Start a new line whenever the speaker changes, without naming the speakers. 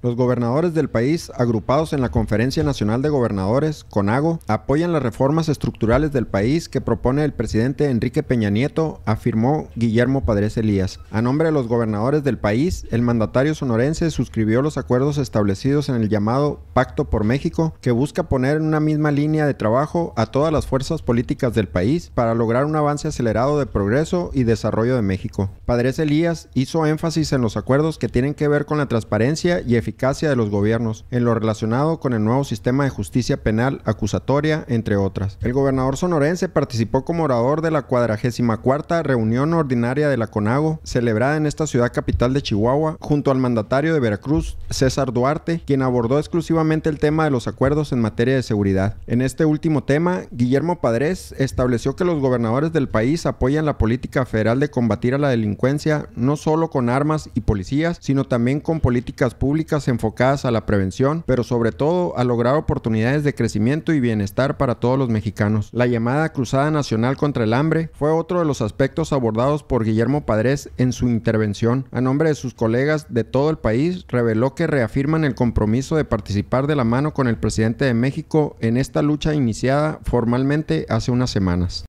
Los gobernadores del país, agrupados en la Conferencia Nacional de Gobernadores, CONAGO, apoyan las reformas estructurales del país que propone el presidente Enrique Peña Nieto, afirmó Guillermo Padres Elías. A nombre de los gobernadores del país, el mandatario sonorense suscribió los acuerdos establecidos en el llamado Pacto por México, que busca poner en una misma línea de trabajo a todas las fuerzas políticas del país para lograr un avance acelerado de progreso y desarrollo de México. Padres Elías hizo énfasis en los acuerdos que tienen que ver con la transparencia y eficacia de los gobiernos en lo relacionado con el nuevo sistema de justicia penal acusatoria, entre otras. El gobernador sonorense participó como orador de la 44 reunión ordinaria de la CONAGO, celebrada en esta ciudad capital de Chihuahua, junto al mandatario de Veracruz, César Duarte, quien abordó exclusivamente el tema de los acuerdos en materia de seguridad. En este último tema, Guillermo Padres estableció que los gobernadores del país apoyan la política federal de combatir a la delincuencia no solo con armas y policías, sino también con políticas públicas enfocadas a la prevención, pero sobre todo a lograr oportunidades de crecimiento y bienestar para todos los mexicanos. La llamada Cruzada Nacional contra el Hambre fue otro de los aspectos abordados por Guillermo Padres en su intervención. A nombre de sus colegas de todo el país, reveló que reafirman el compromiso de participar de la mano con el presidente de México en esta lucha iniciada formalmente hace unas semanas.